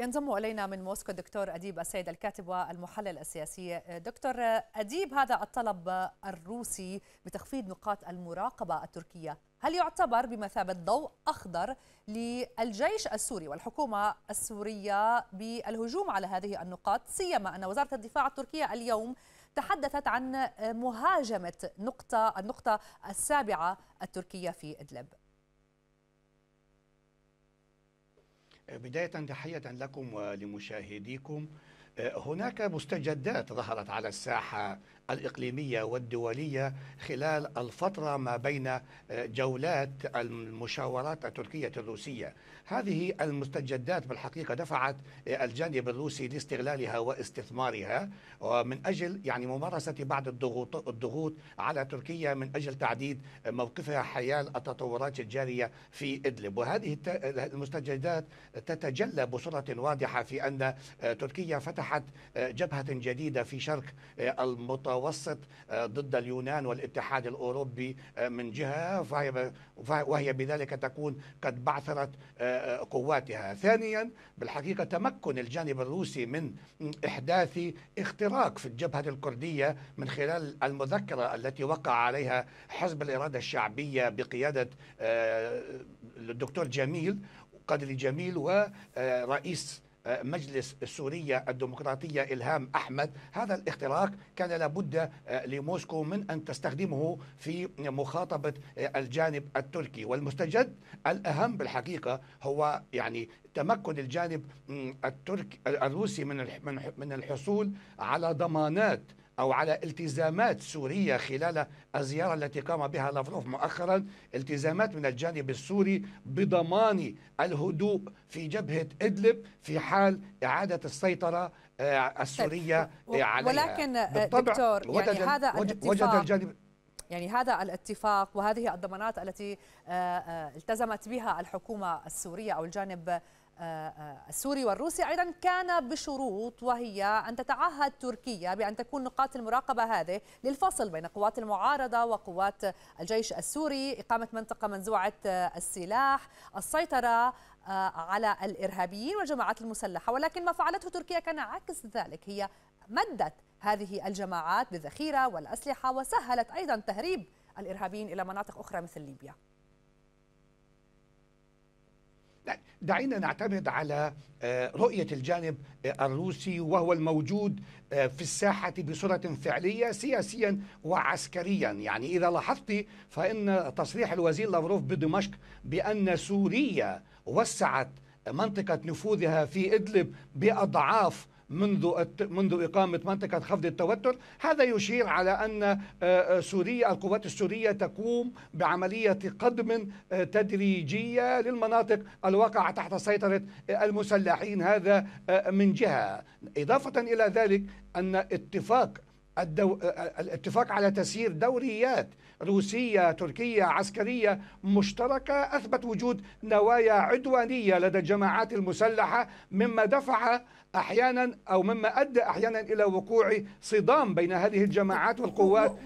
ينضم الينا من موسكو الدكتور اديب السيد الكاتب والمحلل السياسي دكتور اديب هذا الطلب الروسي بتخفيض نقاط المراقبه التركيه هل يعتبر بمثابه ضوء اخضر للجيش السوري والحكومه السوريه بالهجوم على هذه النقاط سيما ان وزاره الدفاع التركيه اليوم تحدثت عن مهاجمه نقطه النقطه السابعه التركيه في ادلب بداية تحية لكم ولمشاهديكم هناك مستجدات ظهرت على الساحة الإقليمية والدولية خلال الفترة ما بين آه، جولات المشاورات التركية الروسية هذه المستجدات بالحقيقة دفعت آه، الجانب الروسي لاستغلالها واستثمارها ومن أجل يعني ممارسة بعض الضغوط, الضغوط على تركيا من أجل تعديد موقفها حيال التطورات الجارية في إدلب وهذه المستجدات تتجلى بصورة واضحة في أن آه، تركيا فتحت فتحت آه، جبهة جديدة في شرق آه، المتوسط آه، ضد اليونان والاتحاد الأوروبي من جهة وهي بذلك تكون قد بعثرت قواتها ثانيا بالحقيقة تمكن الجانب الروسي من إحداث اختراق في الجبهة الكردية من خلال المذكرة التي وقع عليها حزب الإرادة الشعبية بقيادة الدكتور جميل قدري جميل ورئيس مجلس سوريا الديمقراطية إلهام أحمد هذا الاختراق كان لابد آه، لموسكو من أن تستخدمه في مخاطبة آه، الجانب التركي والمستجد الأهم بالحقيقة هو يعني تمكن الجانب التركي آه، الروسي من من الحصول على ضمانات أو على التزامات سورية خلال الزيارة التي قام بها لافروف مؤخرا التزامات من الجانب السوري بضمان الهدوء في جبهة إدلب في حال إعادة السيطرة آه، السورية طيب، عليها ولكن آه، دكتور يعني هذا الاتفاق وجد الجانب يعني هذا الاتفاق وهذه الضمانات التي آه، التزمت بها الحكومة السورية أو الجانب السوري والروسي أيضا كان بشروط وهي أن تتعهد تركيا بأن تكون نقاط المراقبة هذه للفصل بين قوات المعارضة وقوات الجيش السوري إقامة منطقة منزوعة السلاح السيطرة آه، على الإرهابيين والجماعات المسلحة ولكن ما فعلته تركيا كان عكس ذلك هي مدت هذه الجماعات بالذخيرة والأسلحة وسهلت أيضا تهريب الإرهابيين إلى مناطق أخرى مثل ليبيا دعينا نعتمد على آه، رؤية الجانب آه، الروسي وهو الموجود آه، في الساحة بصورة فعلية سياسيا وعسكريا يعني إذا لاحظت فإن تصريح الوزير لافروف بدمشق بأن سوريا وسعت منطقة نفوذها في إدلب بأضعاف منذ منذ إقامة منطقة خفض التوتر هذا يشير على أن آه، آه، سوريا القوات السورية تقوم بعملية قدم آه، تدريجية للمناطق الواقعة تحت سيطرة المسلحين هذا من جهة إضافة إلى ذلك أن اتفاق الدو... الاتفاق على تسيير دوريات روسية تركية عسكرية مشتركة أثبت وجود نوايا عدوانية لدى الجماعات المسلحة مما دفع احيانا او مما ادى احيانا الى وقوع صدام بين هذه الجماعات والقوات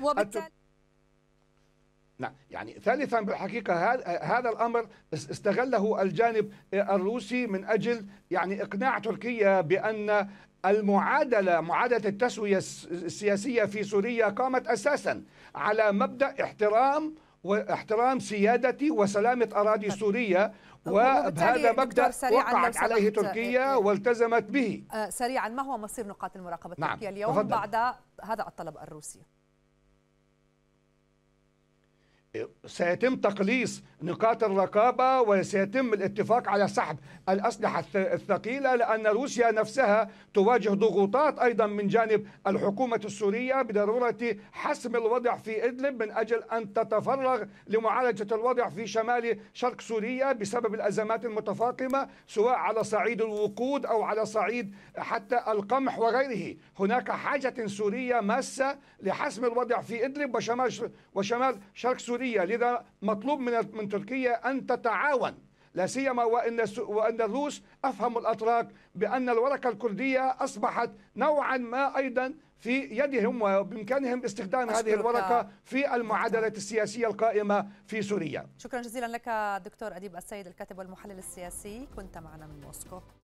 نعم يعني ثالثا بالحقيقة هذا الأمر استغله الجانب الروسي من أجل يعني إقناع تركيا بأن المعادلة معادلة التسوية السياسية في سوريا قامت أساسا على مبدأ احترام واحترام سيادة وسلامة أراضي طيب. سوريا وهذا مبدا وقعت عليه إيه، تركيا إيه. والتزمت به آه، سريعا ما هو مصير نقاط المراقبه نعم. التركيه اليوم بعد هذا الطلب الروسي سيتم تقليص نقاط الرقابة وسيتم الاتفاق على سحب الأسلحة الثقيلة لأن روسيا نفسها تواجه ضغوطات أيضا من جانب الحكومة السورية بضرورة حسم الوضع في إدلب من أجل أن تتفرغ لمعالجة الوضع في شمال شرق سوريا بسبب الأزمات المتفاقمة سواء على صعيد الوقود أو على صعيد حتى القمح وغيره هناك حاجة سورية ماسة لحسم الوضع في إدلب وشمال, وشمال شرق سوريا السورية لذا مطلوب من من تركيا أن تتعاون لا سيما وان وان الروس افهموا الاتراك بان الورقه الكرديه اصبحت نوعا ما ايضا في يدهم وبامكانهم استخدام هذه الورقه في المعادله السياسيه القائمه في سوريا. شكرا جزيلا لك دكتور اديب السيد الكاتب والمحلل السياسي كنت معنا من موسكو.